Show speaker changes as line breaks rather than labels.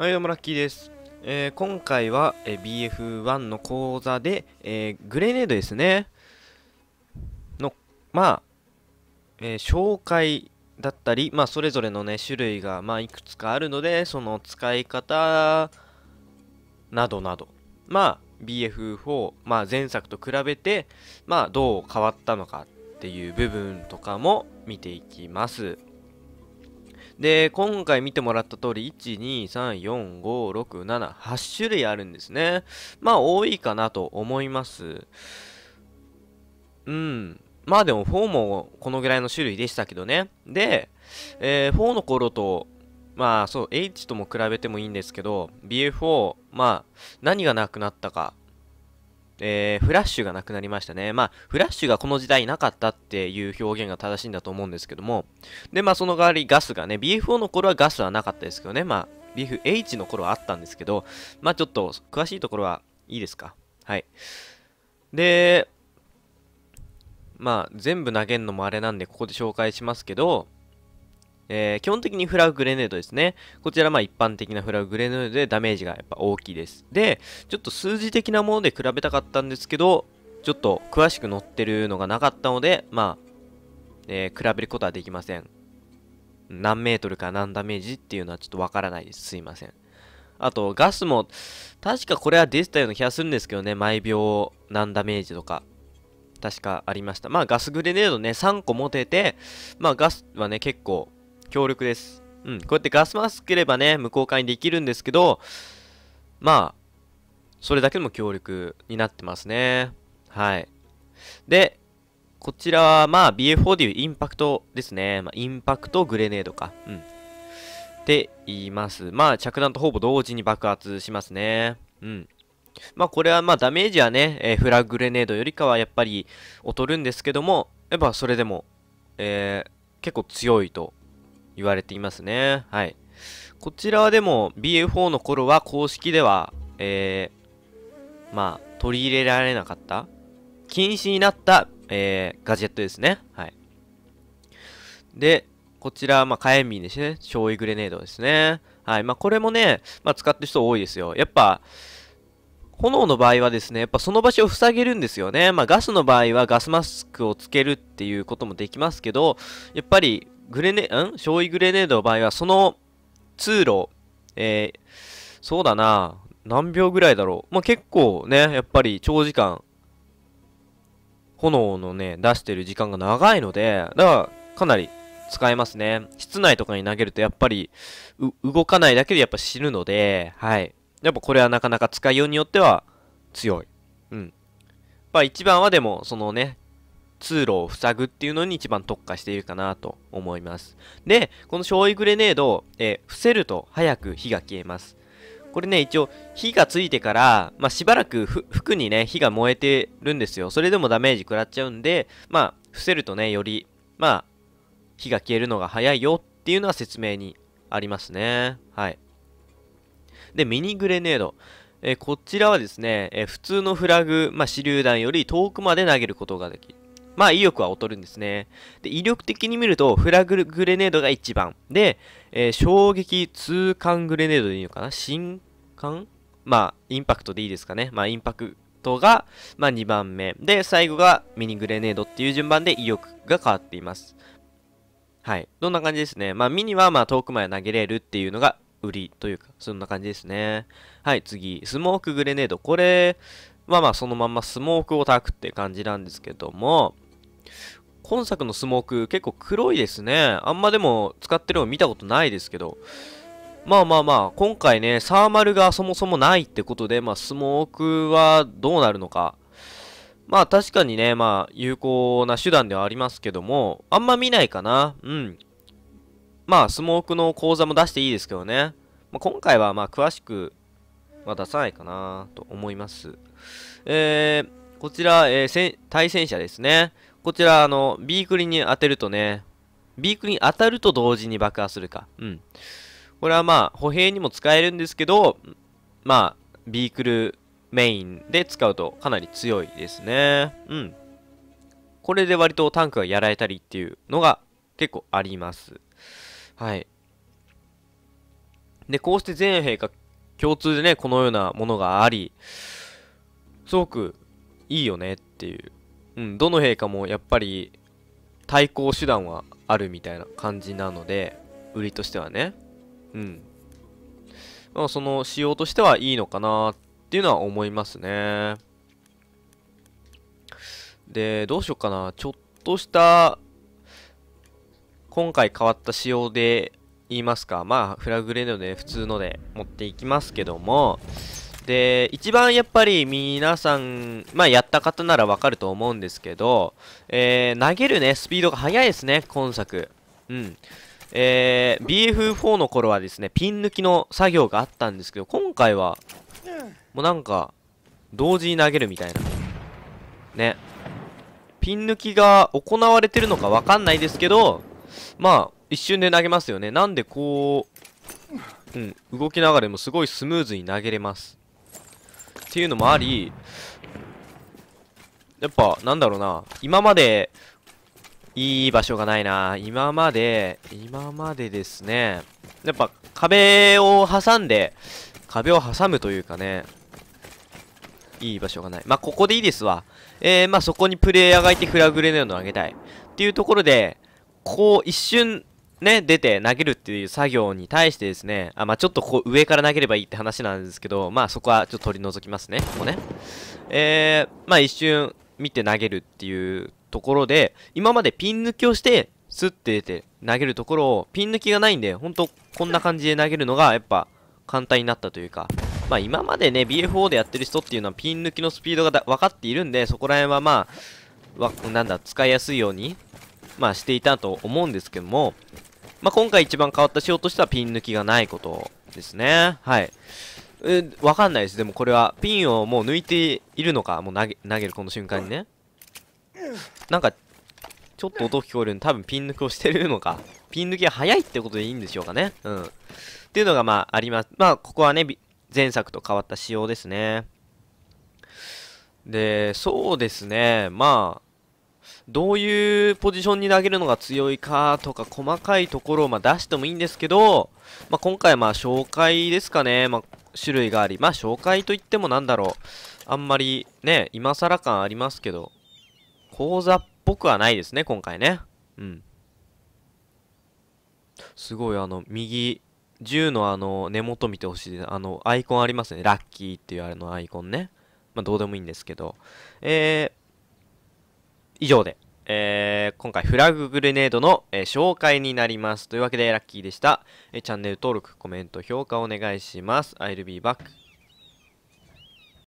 はいどうもラッキーです、えー、今回は、えー、BF1 の講座で、えー、グレネードですねのまあ、え紹介だったりまあそれぞれのね種類がまあいくつかあるのでその使い方などなどまあ BF4、まあ、前作と比べてまあどう変わったのかっていう部分とかも見ていきますで、今回見てもらった通り、1、2、3、4、5、6、7、8種類あるんですね。まあ、多いかなと思います。うん。まあでも4もこのぐらいの種類でしたけどね。で、えー、4の頃と、まあそう、H とも比べてもいいんですけど、BF4、まあ何がなくなったかえー、フラッシュがなくなりましたね。まあ、フラッシュがこの時代なかったっていう表現が正しいんだと思うんですけども、で、まあ、その代わりガスがね、BFO の頃はガスはなかったですけどね、まあ、BFH の頃はあったんですけど、まあ、ちょっと詳しいところはいいですか。はい。で、まあ、全部投げるのもあれなんで、ここで紹介しますけど、えー、基本的にフラググレネードですね。こちらまあ一般的なフラググレネードでダメージがやっぱ大きいです。で、ちょっと数字的なもので比べたかったんですけど、ちょっと詳しく載ってるのがなかったので、まあ、えー、比べることはできません。何メートルか何ダメージっていうのはちょっとわからないです。すいません。あと、ガスも、確かこれは出てたような気がするんですけどね、毎秒何ダメージとか、確かありました。まあ、ガスグレネードね、3個持てて、まあ、ガスはね、結構、強力です。うん、こうやってガスマスクればね、無効化にできるんですけど、まあ、それだけでも強力になってますね。はい。で、こちらは、まあ、BF4 でいうインパクトですね。まあ、インパクト、グレネードか。うん。って言います。まあ、着弾とほぼ同時に爆発しますね。うん。まあ、これは、まあ、ダメージはね、えー、フラッググレネードよりかはやっぱり劣るんですけども、やっぱそれでも、えー、結構強いと言われていますね。はい。こちらはでも BA4 の頃は公式では、えー、まあ、取り入れられなかった、禁止になった、えー、ガジェットですね。はい。で、こちら、まあ、火炎瓶ですね。焼夷グレネードですね。はい。まあ、これもね、まあ、使ってる人多いですよ。やっぱ、炎の場合はですね、やっぱその場所を塞げるんですよね。まあ、ガスの場合はガスマスクをつけるっていうこともできますけど、やっぱりグレネ、ん焼夷グレネードの場合は、その通路、えー、そうだな、何秒ぐらいだろう。まあ、結構ね、やっぱり長時間、炎のね、出してる時間が長いので、だから、かなり使えますね。室内とかに投げると、やっぱり、動かないだけでやっぱ死ぬので、はい。やっぱこれはなかなか使いようによっては強い。うん。まあ一番はでも、そのね、通路を塞ぐっていうのに一番特化しているかなと思います。で、この焼夷グレネード、えー、伏せると早く火が消えます。これね、一応、火がついてから、まあ、しばらく服にね、火が燃えてるんですよ。それでもダメージ食らっちゃうんで、まあ、伏せるとね、より、まあ、火が消えるのが早いよっていうのは説明にありますね。はい。で、ミニグレネード。えー、こちらはですね、えー、普通のフラグ、まあ、手榴弾より遠くまで投げることができまあ、威力は劣るんですね。で、威力的に見ると、フラググレネードが1番。で、えー、衝撃痛感グレネードでいいのかな新貫まあ、インパクトでいいですかね。まあ、インパクトが、まあ、2番目。で、最後がミニグレネードっていう順番で威力が変わっています。はい。どんな感じですね。まあ、ミニは、まあ、遠くまで投げれるっていうのが売りというか、そんな感じですね。はい、次。スモークグレネード。これ、まあまあそのまんまスモークを焚くって感じなんですけども、今作のスモーク結構黒いですね。あんまでも使ってるの見たことないですけど。まあまあまあ、今回ね、サーマルがそもそもないってことで、まあスモークはどうなるのか。まあ確かにね、まあ有効な手段ではありますけども、あんま見ないかな。うん。まあスモークの講座も出していいですけどね。まあ、今回はまあ詳しくは出さないかなと思います。えー、こちら、えー、対戦者ですね。こちら、あの、ビークリに当てるとね、ビークリに当たると同時に爆破するか。うん。これはまあ、歩兵にも使えるんですけど、まあ、ビークルメインで使うとかなり強いですね。うん。これで割とタンクがやられたりっていうのが結構あります。はい。で、こうして全兵が共通でね、このようなものがあり、すごくいいよねっていううん、どの陛下もやっぱり対抗手段はあるみたいな感じなので、売りとしてはね。うん。まあ、その仕様としてはいいのかなっていうのは思いますね。で、どうしようかな。ちょっとした、今回変わった仕様で言いますか。まあ、フラグレードで普通ので持っていきますけども、で、一番やっぱり皆さん、まあ、やった方ならわかると思うんですけど、えー、投げるね、スピードが速いですね、今作。うん。えー、BF4 の頃はですね、ピン抜きの作業があったんですけど、今回は、もうなんか、同時に投げるみたいな。ね。ピン抜きが行われてるのかわかんないですけど、まあ、一瞬で投げますよね。なんでこう、うん、動きながらもすごいスムーズに投げれます。っていうのもあり、やっぱ、なんだろうな、今まで、いい場所がないな。今まで、今までですね、やっぱ壁を挟んで、壁を挟むというかね、いい場所がない。まあ、ここでいいですわ。えー、まあ、そこにプレイヤーがいてフラグレネードを上げたい。っていうところで、こう、一瞬、ね、出て投げるっていう作業に対してですね、あ、まあ、ちょっとこう上から投げればいいって話なんですけど、まあ、そこはちょっと取り除きますね、ここね。えー、まあ、一瞬見て投げるっていうところで、今までピン抜きをして、スッて出て投げるところを、ピン抜きがないんで、ほんとこんな感じで投げるのが、やっぱ、簡単になったというか、まあ、今までね、BF4 でやってる人っていうのはピン抜きのスピードが分かっているんで、そこら辺はまあ、わなんだ、使いやすいように、まあ、していたと思うんですけども、まあ、今回一番変わった仕様としてはピン抜きがないことですね。はい。え、わかんないです。でもこれは、ピンをもう抜いているのか、もう投げ、投げるこの瞬間にね。なんか、ちょっと音聞こえるんで、多分ピン抜きをしてるのか。ピン抜きが早いってことでいいんでしょうかね。うん。っていうのが、まあ、あります。まあ、ここはね、前作と変わった仕様ですね。で、そうですね。まあ、どういうポジションに投げるのが強いかとか、細かいところをまあ出してもいいんですけど、まあ、今回まあ紹介ですかね。まあ、種類があり。まあ、紹介といってもなんだろう。あんまりね、今更感ありますけど、講座っぽくはないですね、今回ね。うん。すごいあの、右、銃のあの、根元見てほしい。あの、アイコンありますね。ラッキーっていうあれのアイコンね。まあ、どうでもいいんですけど。えー、以上で、えー、今回フラググレネードの、えー、紹介になります。というわけでラッキーでした、えー、チャンネル登録、コメント、評価お願いします。I'll be back.